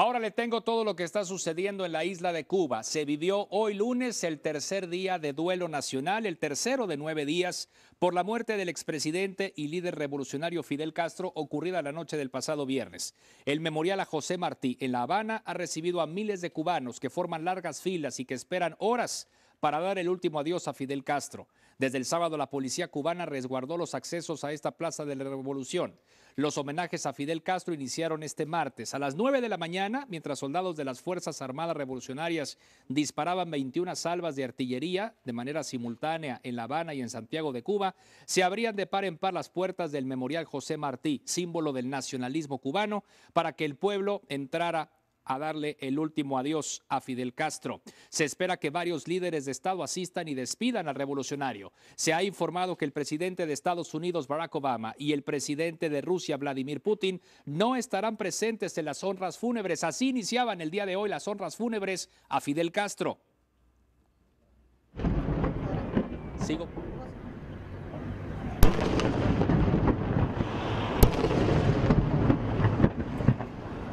Ahora le tengo todo lo que está sucediendo en la isla de Cuba. Se vivió hoy lunes el tercer día de duelo nacional, el tercero de nueve días, por la muerte del expresidente y líder revolucionario Fidel Castro ocurrida la noche del pasado viernes. El memorial a José Martí en La Habana ha recibido a miles de cubanos que forman largas filas y que esperan horas para dar el último adiós a Fidel Castro. Desde el sábado la policía cubana resguardó los accesos a esta Plaza de la Revolución. Los homenajes a Fidel Castro iniciaron este martes a las 9 de la mañana, mientras soldados de las Fuerzas Armadas Revolucionarias disparaban 21 salvas de artillería de manera simultánea en La Habana y en Santiago de Cuba, se abrían de par en par las puertas del Memorial José Martí, símbolo del nacionalismo cubano, para que el pueblo entrara a darle el último adiós a Fidel Castro. Se espera que varios líderes de Estado asistan y despidan al revolucionario. Se ha informado que el presidente de Estados Unidos, Barack Obama, y el presidente de Rusia, Vladimir Putin, no estarán presentes en las honras fúnebres. Así iniciaban el día de hoy las honras fúnebres a Fidel Castro. Sigo.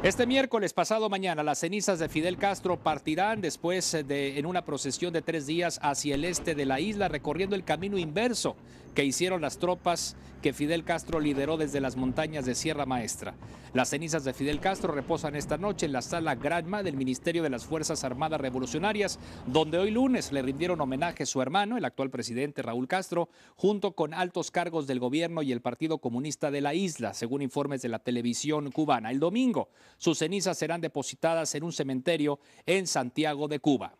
Este miércoles pasado mañana las cenizas de Fidel Castro partirán después de en una procesión de tres días hacia el este de la isla recorriendo el camino inverso que hicieron las tropas que Fidel Castro lideró desde las montañas de Sierra Maestra. Las cenizas de Fidel Castro reposan esta noche en la sala Granma del Ministerio de las Fuerzas Armadas Revolucionarias, donde hoy lunes le rindieron homenaje su hermano, el actual presidente Raúl Castro, junto con altos cargos del gobierno y el Partido Comunista de la isla, según informes de la televisión cubana. El domingo, sus cenizas serán depositadas en un cementerio en Santiago de Cuba.